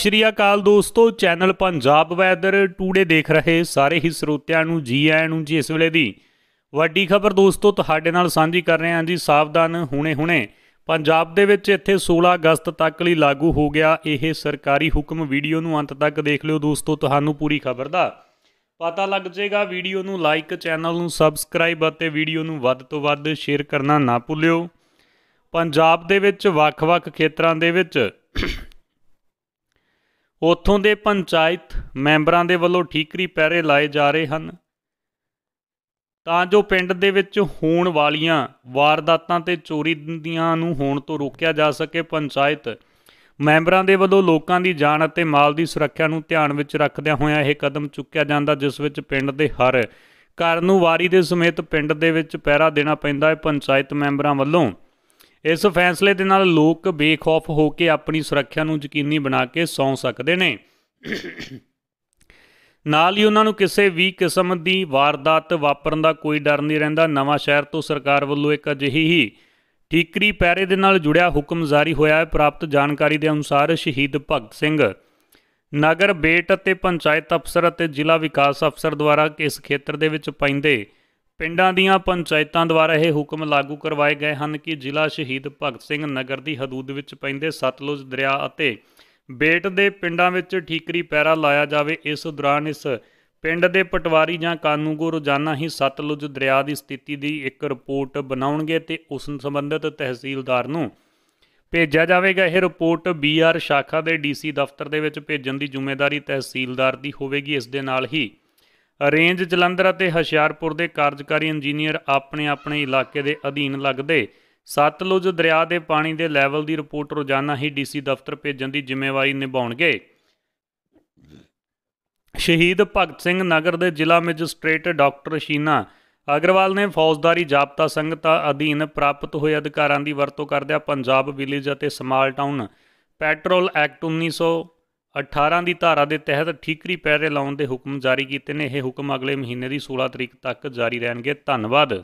ਸ਼੍ਰੀ ਅਕਾਲ ਦੋਸਤੋ channel Punjab weather today ਦੇਖ ਰਹੇ ਸਾਰੇ ਹੀ ਸਰੋਤਿਆਂ ਨੂੰ ਜੀ ਆਇਆਂ ਨੂੰ ਜੀ ਇਸ ਵੇਲੇ ਦੀ ਵੱਡੀ ਖਬਰ ਦੋਸਤੋ ਤੁਹਾਡੇ ਨਾਲ ਸਾਂਝੀ ਕਰ ਰਹੇ ਹਾਂ ਜੀ ਸਾਵਧਾਨ ਹੁਣੇ ਹੁਣੇ ਪੰਜਾਬ ਦੇ ਵਿੱਚ ਇੱਥੇ 16 ਅਗਸਤ ਤੱਕ ਲਈ ਲਾਗੂ ਹੋ ਗਿਆ ਇਹ ਸਰਕਾਰੀ ਹੁਕਮ ਵੀਡੀਓ ਨੂੰ ਅੰਤ ਤੱਕ ਦੇਖ ਲਿਓ ਦੋਸਤੋ ਤੁਹਾਨੂੰ ਪੂਰੀ ਖਬਰ ਦਾ ਪਤਾ ਲੱਗ ਜਾਏਗਾ ਵੀਡੀਓ ਨੂੰ ਲਾਈਕ ਚੈਨਲ ਨੂੰ ਸਬਸਕ੍ਰਾਈਬ ਅਤੇ ਵੀਡੀਓ ਨੂੰ ਵੱਧ ਤੋਂ ਵੱਧ ਸ਼ੇਅਰ ਕਰਨਾ ਨਾ ਭੁੱਲਿਓ ਪੰਜਾਬ ਦੇ ਵਿੱਚ ਵੱਖ-ਵੱਖ ਖੇਤਰਾਂ ਦੇ ਵਿੱਚ ਉੱਥੋਂ ਦੇ ਪੰਚਾਇਤ ਮੈਂਬਰਾਂ ਦੇ ਵੱਲੋਂ ਠੀਕਰੀ ਪੈਰੇ ਲਾਏ ਜਾ ਰਹੇ ਹਨ ਤਾਂ ਜੋ ਪਿੰਡ ਦੇ ਵਿੱਚ ਹੋਣ ਵਾਲੀਆਂ ਵਾਰਦਾਤਾਂ ਤੇ ਚੋਰੀ ਦੀਆਂ ਨੂੰ ਹੋਣ ਤੋਂ ਰੋਕਿਆ ਜਾ ਸਕੇ ਪੰਚਾਇਤ ਮੈਂਬਰਾਂ ਦੇ ਵੱਲੋਂ ਲੋਕਾਂ ਦੀ ਜਾਨ ਅਤੇ ਮਾਲ ਦੀ ਸੁਰੱਖਿਆ ਨੂੰ ਧਿਆਨ ਵਿੱਚ ਰੱਖਦਿਆਂ ਹੋਇਆਂ ਇਹ ਕਦਮ ਚੁੱਕਿਆ ਜਾਂਦਾ ਜਿਸ ਵਿੱਚ ਪਿੰਡ ਦੇ ਹਰ ਘਰ ਨੂੰ ਵਾਰੀ ਦੇ ਸਮੇਤ ਪਿੰਡ ਦੇ ਵਿੱਚ ਪਹਿਰਾ ਦੇਣਾ ਪੈਂਦਾ ਹੈ ਪੰਚਾਇਤ ਮੈਂਬਰਾਂ ਵੱਲੋਂ ਇਸ ਫੈਸਲੇ ਦੇ ਨਾਲ ਲੋਕ ਬੇਖੌਫ ਹੋ ਕੇ ਆਪਣੀ ਸੁਰੱਖਿਆ ਨੂੰ ਯਕੀਨੀ ਬਣਾ ਕੇ ਸੌਂ ਸਕਦੇ ਨੇ ਨਾਲ ਹੀ ਉਹਨਾਂ ਨੂੰ ਕਿਸੇ ਵੀ ਕਿਸਮ ਦੀ ਵਾਰਦਾਤ ਵਾਪਰਨ ਦਾ ਕੋਈ ਡਰ ਨਹੀਂ ਰਹਿੰਦਾ ਨਵਾਂ ਸ਼ਹਿਰ ਤੋਂ ਸਰਕਾਰ ਵੱਲੋਂ ਇੱਕ ਅਜਿਹੀ ਹੀ ਠੀਕਰੀ ਪੈਰੇ ਦੇ ਨਾਲ ਜੁੜਿਆ ਹੁਕਮ ਜਾਰੀ ਹੋਇਆ ਹੈ ਪ੍ਰਾਪਤ ਜਾਣਕਾਰੀ ਦੇ ਅਨੁਸਾਰ ਸ਼ਹੀਦ ਭਗਤ ਸਿੰਘ ਨਗਰ ਬੇਟ ਅਤੇ ਪੰਚਾਇਤ ਅਫਸਰ ਅਤੇ ਜ਼ਿਲ੍ਹਾ ਵਿਕਾਸ ਅਫਸਰ ਦੁਆਰਾ ਇਸ ਖੇਤਰ ਦੇ ਵਿੱਚ ਪੈਂਦੇ ਪਿੰਡਾਂ ਦੀਆਂ ਪੰਚਾਇਤਾਂ ਦੁਆਰਾ ਇਹ ਹੁਕਮ ਲਾਗੂ ਕਰਵਾਏ ਗਏ ਹਨ ਕਿ ਜ਼ਿਲ੍ਹਾ ਸ਼ਹੀਦ ਭਗਤ ਸਿੰਘ ਨਗਰ ਦੀ ਹਦੂਦ ਵਿੱਚ ਪੈਂਦੇ ਸਤਲੁਜ ਦਰਿਆ ਅਤੇ ਬੇਟ ਦੇ ਪਿੰਡਾਂ ਵਿੱਚ ਠੀਕਰੀ ਪੈਰਾ ਲਾਇਆ ਜਾਵੇ ਇਸ ਦੌਰਾਨ ਇਸ ਪਿੰਡ ਦੇ ਪਟਵਾਰੀ ਜਾਂ ਕਾਨੂੰਗੋ ਰੋਜ਼ਾਨਾ ਹੀ ਸਤਲੁਜ ਦਰਿਆ ਦੀ ਸਥਿਤੀ ਦੀ ਇੱਕ ਰਿਪੋਰਟ ਬਣਾਉਣਗੇ ਤੇ ਉਸ ਸੰਬੰਧਿਤ ਤਹਿਸੀਲਦਾਰ ਨੂੰ ਭੇਜਿਆ ਜਾਵੇਗਾ ਇਹ ਰਿਪੋਰਟ ਬੀਆਰ ਸ਼ਾਖਾ ਦੇ ਡੀਸੀ ਦਫ਼ਤਰ ਦੇ ਵਿੱਚ ਭੇਜਣ ਦੀ ਜ਼ਿੰਮੇਵਾਰੀ ਤਹਿਸੀਲਦਾਰ ਦੀ ਹੋਵੇਗੀ ਇਸ ਦੇ ਨਾਲ ਹੀ ਰੇਂਜ ਜਲੰਧਰ ਅਤੇ ਹਸ਼ਿਆਰਪੁਰ ਦੇ ਕਾਰਜਕਾਰੀ ਇੰਜੀਨੀਅਰ ਆਪਣੇ ਆਪਣੇ ਇਲਾਕੇ ਦੇ ਅਧੀਨ ਲੱਗਦੇ ਸਤਲੁਜ ਦਰਿਆ ਦੇ ਪਾਣੀ ਦੇ ਲੈਵਲ ਦੀ ਰਿਪੋਰਟ ਰੋਜ਼ਾਨਾ ਹੀ ਡੀਸੀ ਦਫ਼ਤਰ ਭੇਜਣ ਦੀ ਜ਼ਿੰਮੇਵਾਰੀ ਨਿਭਾਉਣਗੇ ਸ਼ਹੀਦ ਭਗਤ ਸਿੰਘ ਨਗਰ ਦੇ ਜ਼ਿਲ੍ਹਾ ਮੈਜਿਸਟ੍ਰੇਟ ਡਾਕਟਰ ਸ਼ੀਨਾ ਅਗਰਵਾਲ ਨੇ ਫੌਜਦਾਰੀ ਜਾਬਤਾ ਸੰਗਤਾ ਅਧੀਨ ਪ੍ਰਾਪਤ ਹੋਏ ਅਧਿਕਾਰਾਂ ਦੀ ਵਰਤੋਂ ਕਰਦਿਆਂ ਪੰਜਾਬ ਵਿਲੇਜ ਅਤੇ ਸਮਾਲ ਟਾਊਨ ਪੈਟਰੋਲ ਐਕਟ 1900 18 ਦੀ ਧਾਰਾ ਦੇ ਤਹਿਤ ਠੀਕਰੀ ਪੈਰੇ ਲਾਉਣ ਦੇ ਹੁਕਮ ਜਾਰੀ ਕੀਤੇ ਨੇ ਇਹ ਹੁਕਮ ਅਗਲੇ ਮਹੀਨੇ ਦੀ 16 ਤਰੀਕ ਤੱਕ ਜਾਰੀ ਰਹਿਣਗੇ ਧੰਨਵਾਦ